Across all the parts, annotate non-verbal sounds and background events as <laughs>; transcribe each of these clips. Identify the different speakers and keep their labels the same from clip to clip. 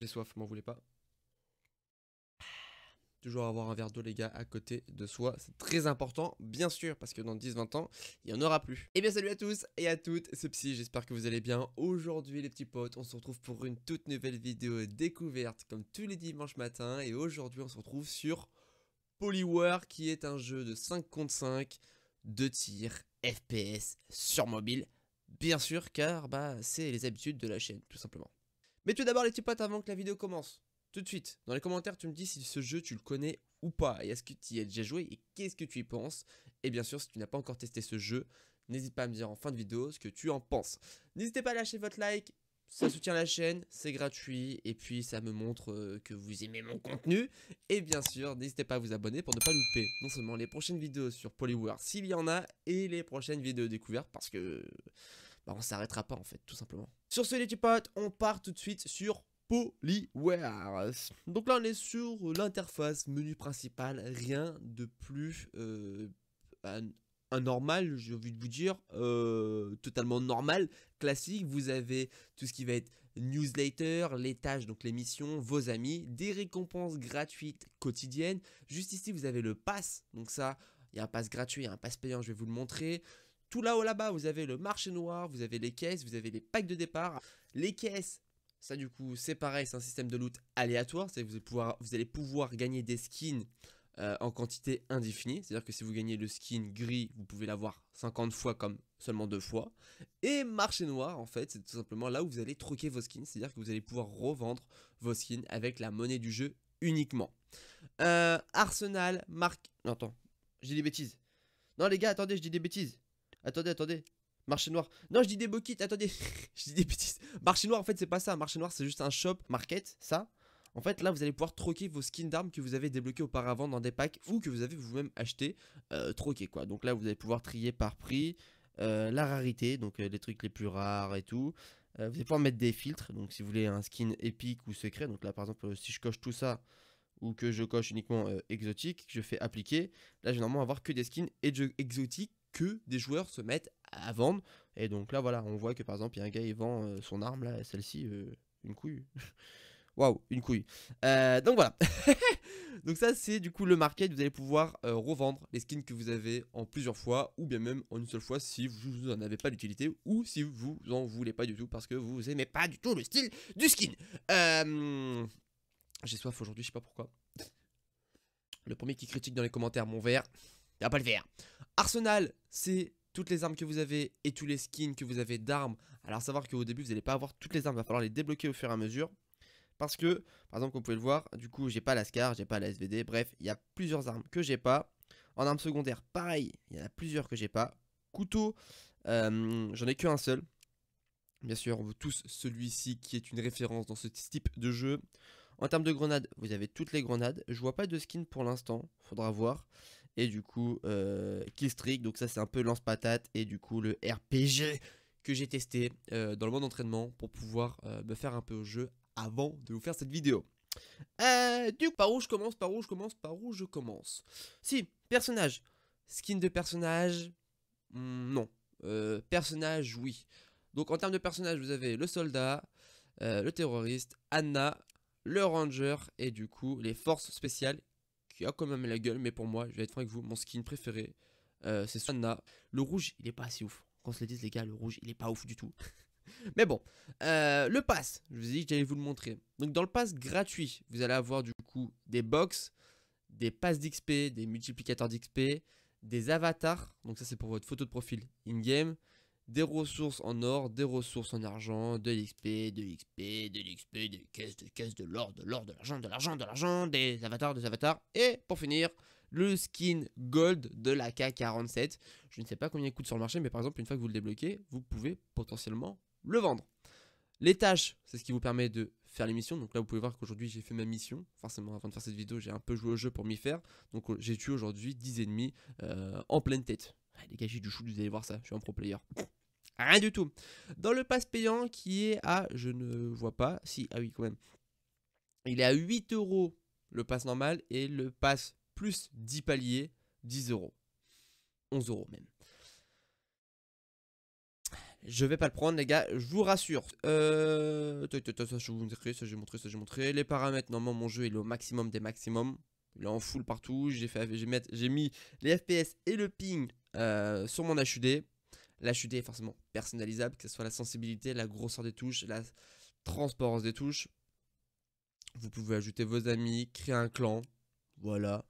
Speaker 1: J'ai soif, m'en voulez pas. Toujours avoir un verre d'eau, les gars, à côté de soi. C'est très important, bien sûr, parce que dans 10-20 ans, il n'y en aura plus. Et eh bien, salut à tous et à toutes, c'est Psy, j'espère que vous allez bien. Aujourd'hui, les petits potes, on se retrouve pour une toute nouvelle vidéo découverte, comme tous les dimanches matins. Et aujourd'hui, on se retrouve sur Polywar, qui est un jeu de 5 contre 5, de tir, FPS, sur mobile. Bien sûr, car bah, c'est les habitudes de la chaîne, tout simplement. Mais tout d'abord les petits potes avant que la vidéo commence. Tout de suite, dans les commentaires, tu me dis si ce jeu tu le connais ou pas, et est-ce que tu y as déjà joué, et qu'est-ce que tu y penses. Et bien sûr, si tu n'as pas encore testé ce jeu, n'hésite pas à me dire en fin de vidéo ce que tu en penses. N'hésitez pas à lâcher votre like, ça soutient la chaîne, c'est gratuit, et puis ça me montre euh, que vous aimez mon contenu. Et bien sûr, n'hésitez pas à vous abonner pour ne pas louper non seulement les prochaines vidéos sur Polyware s'il y en a, et les prochaines vidéos découvertes, parce que... Bah, on s'arrêtera pas en fait, tout simplement. Sur ce, les petits on part tout de suite sur Polyware. Donc là, on est sur l'interface, menu principal, rien de plus euh, anormal, j'ai envie de vous dire, euh, totalement normal, classique. Vous avez tout ce qui va être newsletter, les tâches, donc les missions, vos amis, des récompenses gratuites quotidiennes. Juste ici, vous avez le pass, donc ça, il y a un pass gratuit, il y a un pass payant, je vais vous le montrer. Tout là-haut là-bas, vous avez le marché noir, vous avez les caisses, vous avez les packs de départ. Les caisses, ça du coup c'est pareil, c'est un système de loot aléatoire, c'est vous allez, pouvoir, vous allez pouvoir gagner des skins euh, en quantité indéfinie. C'est-à-dire que si vous gagnez le skin gris, vous pouvez l'avoir 50 fois comme seulement deux fois. Et marché noir, en fait, c'est tout simplement là où vous allez troquer vos skins. C'est-à-dire que vous allez pouvoir revendre vos skins avec la monnaie du jeu uniquement. Euh, Arsenal, marque... Non, attends, j'ai des bêtises. Non les gars, attendez, je dis des bêtises. Attendez, attendez. Marché noir. Non, je dis des boquites, attendez. <laughs> je dis des bêtises. Marché noir, en fait, c'est pas ça. Marché noir, c'est juste un shop, market, ça. En fait, là, vous allez pouvoir troquer vos skins d'armes que vous avez débloqués auparavant dans des packs ou que vous avez vous-même acheté, euh, Troquer quoi. Donc là, vous allez pouvoir trier par prix, euh, la rarité, donc euh, les trucs les plus rares et tout. vous allez pouvoir mettre des filtres, donc si vous voulez un skin épique ou secret. Donc là, par exemple, si je coche tout ça ou que je coche uniquement exotique, je fais appliquer. Là, je vais normalement avoir que des skins exotiques que des joueurs se mettent à vendre. Et donc là, voilà, on voit que par exemple, il y a un gars, qui vend euh, son arme, là, celle-ci, euh, une couille. <laughs> Waouh, une couille. Euh, donc voilà. <laughs> donc ça, c'est du coup le market. Vous allez pouvoir revendre les skins que vous avez en plusieurs fois, ou bien même en une seule fois si vous n'en avez pas d'utilité ou si vous en voulez pas du tout parce que vous aimez pas du tout le style du skin. J'ai soif aujourd'hui, je sais pas pourquoi. Le premier qui critique dans les commentaires mon verre, a pas le verre. Arsenal, c'est toutes les armes que vous avez et tous les skins que vous avez d'armes. Alors savoir qu'au début, vous n'allez pas avoir toutes les armes, il va falloir les débloquer au fur et à mesure. Parce que, par exemple, comme vous pouvez le voir, du coup, j'ai pas la SCAR, j'ai pas la SVD, bref, il y a plusieurs armes que j'ai pas. En armes secondaires, pareil, il y en a plusieurs que j'ai pas. Couteau, euh, j'en ai qu'un seul. Bien sûr, on veut tous celui-ci qui est une référence dans ce type de jeu. En termes de grenades, vous avez toutes les grenades. Je vois pas de skins pour l'instant, faudra voir et du coup euh, Killstreak. Donc ça c'est un peu lance-patate et du coup le RPG que j'ai testé euh, dans le monde d'entraînement pour pouvoir euh, me faire un peu au jeu avant de vous faire cette vidéo. Euh, du coup, par où je commence, par où je commence, par où je commence. Si, personnage. Skin de personnage, hmm, non. personnage, oui. Donc en termes de personnage, vous avez le soldat, le terroriste, Anna, le ranger et du coup les forces spéciales qui a quand même la gueule, mais pour moi, je vais être franc avec vous, mon skin préféré, euh, c'est Sana Le rouge, il est pas assez ouf. Qu'on se le dise, les gars, le rouge, il est pas ouf du tout. <laughs> mais bon, euh, le pass, je vous ai dit que j'allais vous le montrer. Donc, dans le pass gratuit, vous allez avoir du coup des box, des passes d'XP, des multiplicateurs d'XP, des avatars. Donc, ça, c'est pour votre photo de profil in-game des ressources en or, des ressources en argent, de l'XP, de l'XP, de l'XP, des caisses, de caisses, de l'or, de l'or, de l'argent, de l'argent, de l'argent, des avatars, des avatars. Et pour finir, le skin gold de la K47. Je ne sais pas combien il coûte sur le marché, mais par exemple, une fois que vous le débloquez, vous pouvez potentiellement le vendre. Les tâches, c'est ce qui vous permet de faire les missions. Donc là, vous pouvez voir qu'aujourd'hui, j'ai fait ma mission. Forcément, avant de faire cette vidéo, j'ai un peu joué au jeu pour m'y faire. Donc euh, j'ai tué aujourd'hui 10 ennemis euh, en pleine tête. les gars, du chou, vous allez voir ça, je suis un pro player. Rien du tout. Dans le pass payant qui est à, je ne vois pas, si, ah oui quand même. Il est à 8 euros le pass normal et le pass plus 10 paliers, 10 euros. 11 euros même. Je vais pas le prendre les gars, je vous rassure. Euh, ça je vous montrer, ça j'ai montré, ça j'ai montré. Les paramètres, normalement mon jeu est au maximum des maximums. Il est en full partout, j'ai mis les FPS et le ping euh, sur mon HUD. La est forcément personnalisable, que ce soit la sensibilité, la grosseur des touches, la transparence des touches. Vous pouvez ajouter vos amis, créer un clan, voilà.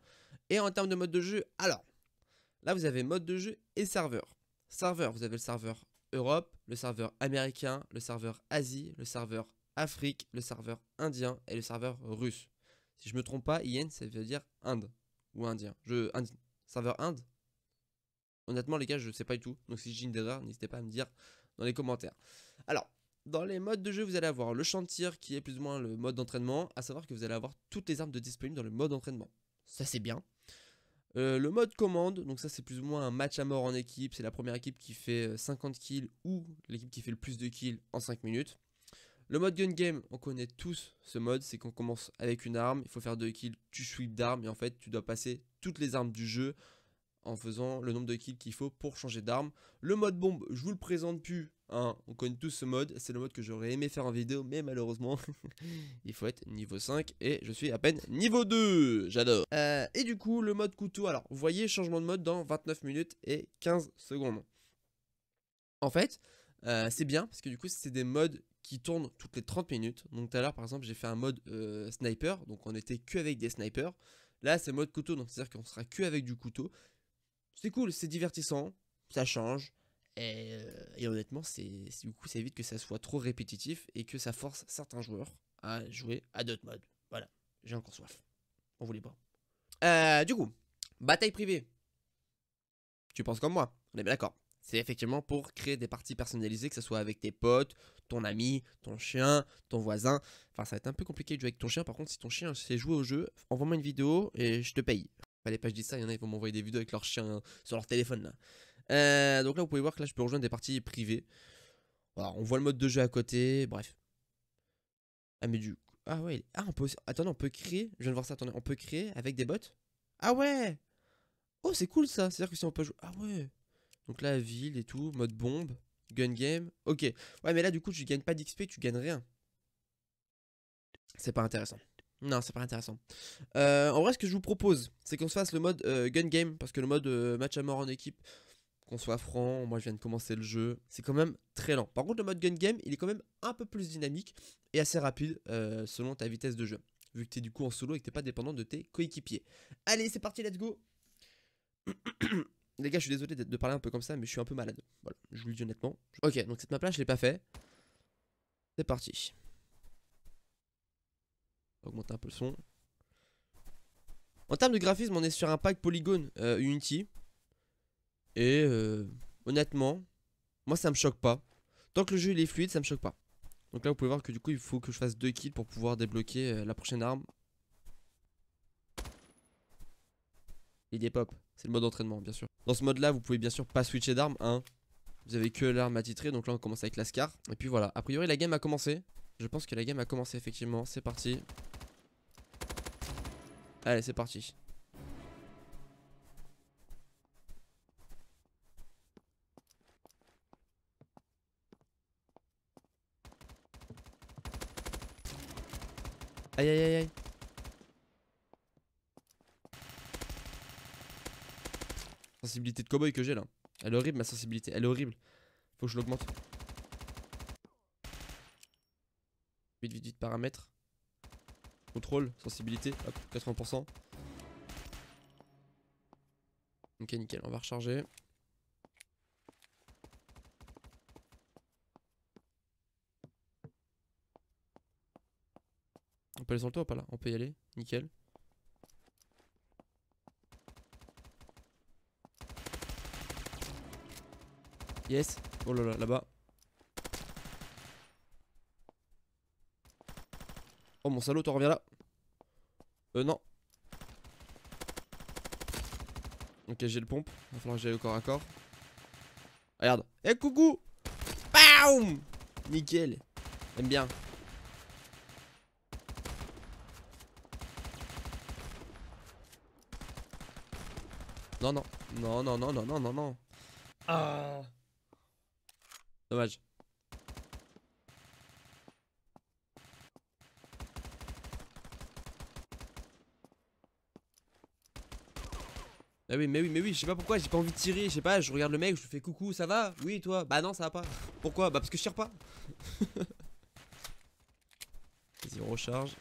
Speaker 1: Et en termes de mode de jeu, alors, là vous avez mode de jeu et serveur. Serveur, vous avez le serveur Europe, le serveur américain, le serveur Asie, le serveur Afrique, le serveur indien et le serveur russe. Si je me trompe pas, IN ça veut dire Inde ou Indien. Je, serveur Inde Honnêtement, les gars, je sais pas du tout. Donc, si j'ai une erreur, n'hésitez pas à me dire dans les commentaires. Alors, dans les modes de jeu, vous allez avoir le chantier qui est plus ou moins le mode d'entraînement, à savoir que vous allez avoir toutes les armes de disponibles dans le mode d'entraînement. Ça, c'est bien. Euh, le mode commande, donc ça c'est plus ou moins un match à mort en équipe, c'est la première équipe qui fait 50 euh, kills ou l'équipe qui fait le plus de kills en 5 minutes. Le mode gun game, on connaît tous ce mode, c'est qu'on commence avec une arme, il faut faire 2 kills, tu sweep d'armes et en fait tu dois passer toutes les armes du jeu en faisant le nombre de kills qu'il faut pour changer d'arme. Le mode bombe, je vous le présente plus, hein. on connaît tous ce mode, c'est le mode que j'aurais aimé faire en vidéo, mais malheureusement, <laughs> il faut être niveau 5 et je suis à peine niveau 2, j'adore. Euh, et du coup, le mode couteau, alors vous voyez, changement de mode dans 29 minutes et 15 secondes. En fait, euh, c'est bien parce que du coup, c'est des modes qui tournent toutes les 30 minutes. Donc tout à l'heure, par exemple, j'ai fait un mode euh, sniper, donc on était que avec des snipers. Là, c'est mode couteau, donc c'est-à-dire qu'on sera que avec du couteau c'est cool, c'est divertissant, ça change. Et, euh, honnêtement, c'est du coup, ça évite que ça soit trop répétitif et que ça force certains joueurs à jouer à d'autres modes. Voilà, j'ai encore soif. On voulait pas. Euh, du coup, bataille privée. Tu penses comme moi, on est bien d'accord. C'est effectivement pour créer des parties personnalisées, que ce soit avec tes potes, ton ami, ton chien, ton voisin. Enfin, ça va être un peu compliqué de jouer avec ton chien. Par contre, si ton chien sait jouer au jeu, envoie-moi une vidéo et je te paye. Fallait pas que je ça, il y en a, ils vont m'envoyer des vidéos avec leur chien sur leur téléphone euh, donc là, vous pouvez voir que là, je peux rejoindre des parties privées. Voilà, on voit le mode de jeu à côté, bref. Ah, mais du coup. Ah ouais, ah, on peut. Attendez, on peut créer. Je viens de voir ça, attendez, on peut créer avec des bots. Ah ouais Oh, c'est cool ça, c'est-à-dire que si on peut jouer. Ah ouais Donc là, ville et tout, mode bombe, gun game. Ok. Ouais, mais là, du coup, tu gagnes pas d'XP, tu gagnes rien. C'est pas intéressant. Non, c'est pas intéressant. Euh, en vrai, ce que je vous propose, c'est qu'on se fasse le mode euh, gun game, parce que le mode euh, match à mort en équipe, qu'on soit franc, moi je viens de commencer le jeu, c'est quand même très lent. Par contre, le mode gun game, il est quand même un peu plus dynamique et assez rapide selon ta vitesse de jeu, vu que t'es du coup en solo et que t'es pas dépendant de tes coéquipiers. Allez, c'est parti, let's go <coughs> Les gars, je suis désolé de parler un peu comme ça, mais je suis un peu malade. Voilà, je vous le dis honnêtement. Ok, donc cette map-là, je l'ai pas fait. C'est parti augmenter un peu le son. En termes de graphisme, on est sur un pack polygone euh, Unity. Et euh, honnêtement, moi ça me choque pas. Tant que le jeu il est fluide, ça me choque pas. Donc là vous pouvez voir que du coup il faut que je fasse deux kills pour pouvoir débloquer euh, la prochaine arme. Et des pop, c'est le mode d'entraînement bien sûr. Dans ce mode là vous pouvez bien sûr pas switcher d'arme, hein. Vous avez que l'arme à titrer donc là on commence avec l'ascar. Et puis voilà, a priori la game a commencé. Je pense que la game a commencé effectivement. C'est parti. Allez, c'est parti. Aïe aïe aïe aïe. Sensibilité de cowboy que j'ai là. Elle est horrible ma sensibilité, elle est horrible. Faut que je l'augmente. Vite, vite, vite, paramètres. Contrôle, sensibilité, hop, 80%. Ok, nickel, on va recharger. On peut aller sur le toit ou pas là On peut y aller, nickel. Yes Oh là là, là-bas. Oh mon salaud, toi reviens là. Euh, non. Ok, j'ai le pompe. Il va falloir que j'aille au corps à corps. Ah, regarde. Eh, coucou Bam Nickel. J'aime bien. Non, non. Non, non, non, non, non, non, non. Ah. Dommage. Ah oui, mais oui, mais oui, je sais pas pourquoi, j'ai pas envie de tirer, je sais pas, je regarde le mec, je lui fais coucou, ça va Oui, toi Bah non, ça va pas. Pourquoi Bah parce que je tire pas. <laughs> Vas-y, on recharge.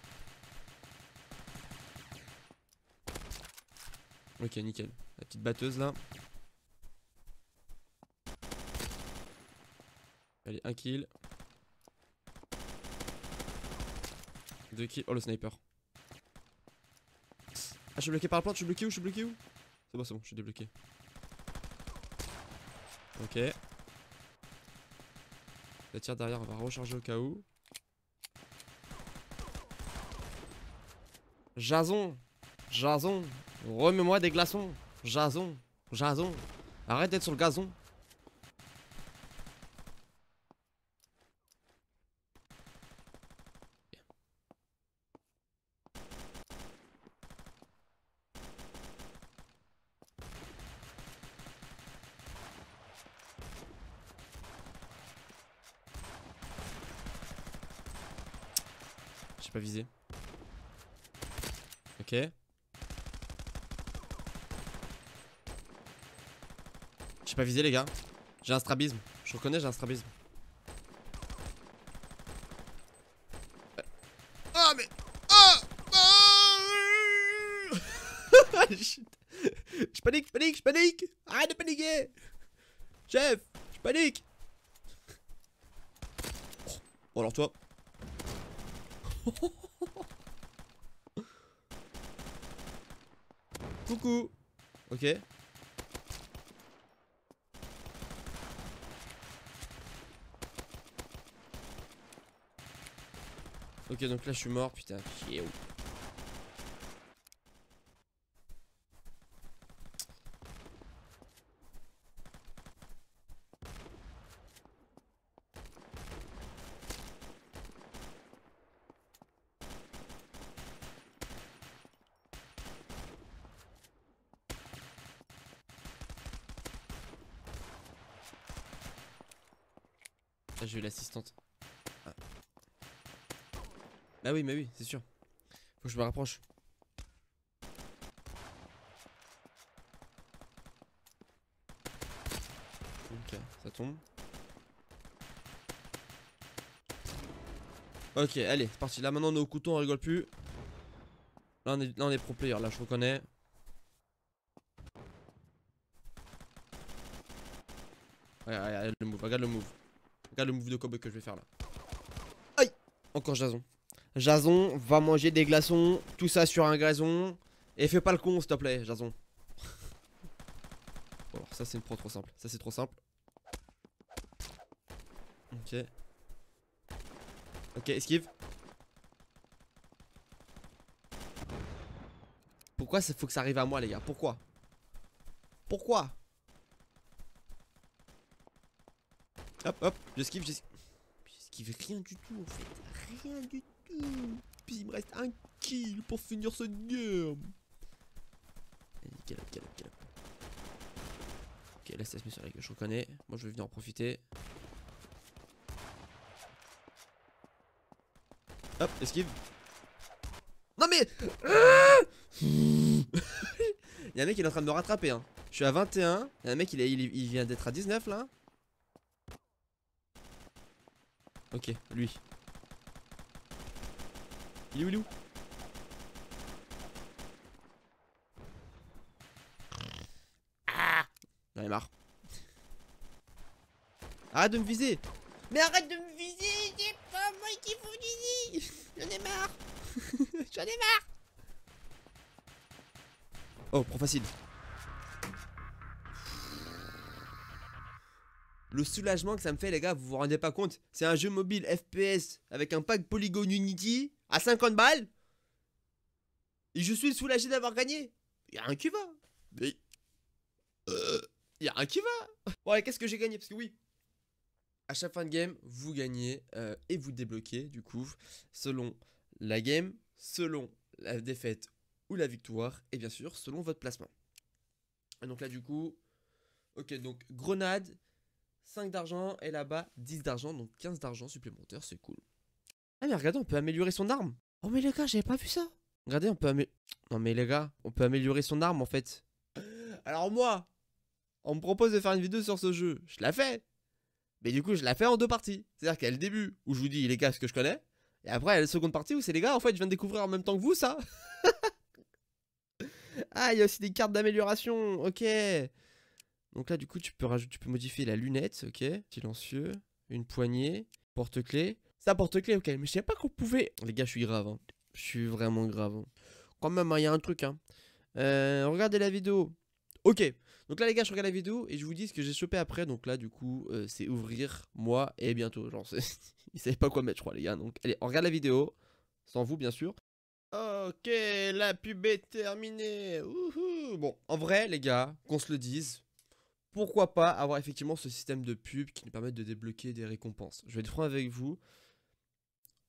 Speaker 1: Ok, nickel. La petite batteuse là. Allez, un kill. Deux kills. Oh, le sniper. Ah, je suis bloqué par la plante, je suis bloqué où Je suis bloqué où c'est bon, c'est bon, je suis débloqué. Ok. La tire derrière, on va recharger au cas où. Jason Jason Remets-moi des glaçons Jason Jason Arrête d'être sur le gazon pas visé les gars. J'ai un strabisme. Je reconnais, j'ai un strabisme. Ah mais... Ah, J'panique, ah, <laughs> Je panique, je panique, je panique Arrête de paniquer Chef, je panique Oh alors toi <laughs> Coucou Ok Ok, donc là je suis mort, putain. Ah, j'ai eu l'assistante. Bah oui, mais oui, c'est sûr. Faut que je me rapproche. Ok, ça tombe. Ok, allez, c'est parti. Là maintenant on est au couteau, on rigole plus. Là on est, pro player, là je reconnais. Regarde, le move, regarde le move. Regarde le move de Kobe que je vais faire là. Aïe Encore Jason. Jason, va manger des glaçons, tout ça sur un gazon. Et fais pas le con, s'il te plaît, Jason. Alors, ça, c'est une pro trop simple. Ça, c'est trop simple. Ok. Ok, esquive. Pourquoi ça faut que ça arrive à moi, les gars Pourquoi Pourquoi Hop, hop, j'esquive, j'esquive. J'esquive rien du tout, en fait. Rien du tout. Il me reste un kill pour finir ce game. Ok, là, la se sur la gueule, je reconnais. Moi, je vais venir en profiter. Hop, esquive. Non mais ah <laughs> Il y a un mec qui est en train de me rattraper hein. Je suis à 21 Il y a un mec qui vient d'être à 19 là Ok lui il est où, il est où ah J'en ai marre. Arrête de me viser Mais arrête de me viser C'est pas moi qui vous dis J'en ai marre <laughs> J'en ai marre Oh, prends facile. Le soulagement que ça me fait les gars, vous vous rendez pas compte C'est un jeu mobile FPS avec un pack Polygon Unity à 50 balles. Et je suis soulagé d'avoir gagné. Il y a un qui va. Euh, il y a un qui va. Ouais, qu'est-ce que j'ai gagné Parce que oui, à chaque fin de game, vous gagnez euh, et vous débloquez, du coup, selon la game, selon la défaite ou la victoire, et bien sûr, selon votre placement. donc là, du coup, ok, donc grenade, 5 d'argent, et là-bas, 10 d'argent, donc 15 d'argent supplémentaire, c'est cool. Ah mais regardez, on peut améliorer son arme. Oh mais les gars, j'avais pas vu ça. Regardez, on peut améliorer... Non mais les gars, on peut améliorer son arme en fait. Alors moi, on me propose de faire une vidéo sur ce jeu. Je la fais. Mais du coup, je la fais en deux parties. C'est-à-dire qu'il y a le début où je vous dis les gars ce que je connais. Et après, il y a la seconde partie où c'est les gars, en fait, je viens de découvrir en même temps que vous ça. <laughs> ah, il y a aussi des cartes d'amélioration. Ok. Donc là, du coup, tu peux, rajouter, tu peux modifier la lunette. Ok. Silencieux. Une poignée. Porte-clés ça porte clé ok. Mais je savais pas qu'on pouvait. Les gars, je suis grave. Hein. Je suis vraiment grave. Hein. Quand même, il hein, y a un truc. Euh, regardez la vidéo. Ok. Donc là, les gars, je regarde la vidéo et je vous dis ce que j'ai chopé après. Donc là, du coup, euh, c'est ouvrir moi et bientôt. Genre, <laughs> ils savaient pas quoi mettre, je crois, les gars. Donc, allez, on regarde la vidéo. Sans vous, bien sûr. Ok, la pub est terminée. Bon, en vrai, les gars, qu'on se le dise, pourquoi pas avoir effectivement ce système de pub qui nous permet de débloquer des récompenses. Je vais être franc avec vous,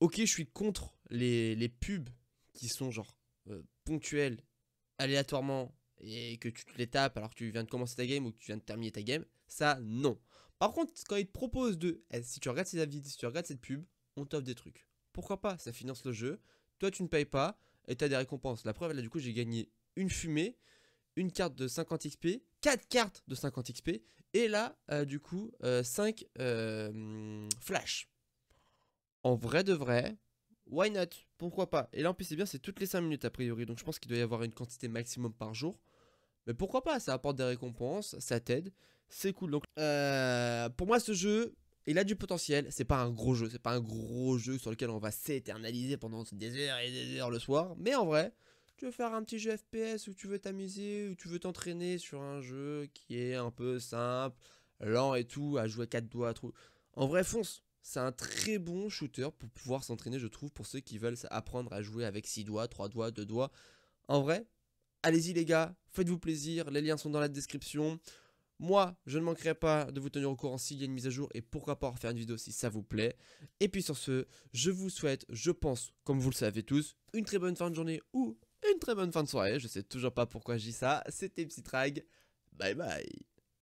Speaker 1: ok, je suis contre les, pubs qui sont genre euh, ponctuelles, aléatoirement, et que tu te les tapes alors que tu viens de commencer ta game ou que tu viens de terminer ta game. Ça, non. Par contre, quand ils te proposent de, eh, si tu regardes ces avis, si tu regardes cette pub, on t'offre des trucs. Pourquoi pas Ça finance le jeu. Toi, tu ne payes pas et tu as des récompenses. La preuve, là, du coup, j'ai gagné une fumée, une carte de 50 XP, 4 cartes de 50 XP, et là, euh, du coup, 5 euh, euh, flash en vrai de vrai, why not Pourquoi pas Et là, en plus, c'est bien, c'est toutes les 5 minutes a priori. Donc, je pense qu'il doit y avoir une quantité maximum par jour. Mais pourquoi pas Ça apporte des récompenses, ça t'aide. C'est cool. Donc, euh, pour moi, ce jeu, il a du potentiel. C'est pas un gros jeu. C'est pas un gros jeu sur lequel on va s'éternaliser pendant des heures et des heures le soir. Mais en vrai, tu veux faire un petit jeu FPS où tu veux t'amuser, où tu veux t'entraîner sur un jeu qui est un peu simple, lent et tout, à jouer quatre doigts, En vrai, fonce. C'est un très bon shooter pour pouvoir s'entraîner, je trouve, pour ceux qui veulent apprendre à jouer avec 6 doigts, 3 doigts, 2 doigts. En vrai, allez-y les gars, faites-vous plaisir, les liens sont dans la description. Moi, je ne manquerai pas de vous tenir au courant s'il y a une mise à jour et pourquoi pas en faire une vidéo si ça vous plaît. Et puis sur ce, je vous souhaite, je pense, comme vous le savez tous, une très bonne fin de journée ou une très bonne fin de soirée. Je sais toujours pas pourquoi je dis ça. C'était Psytrag. Bye bye.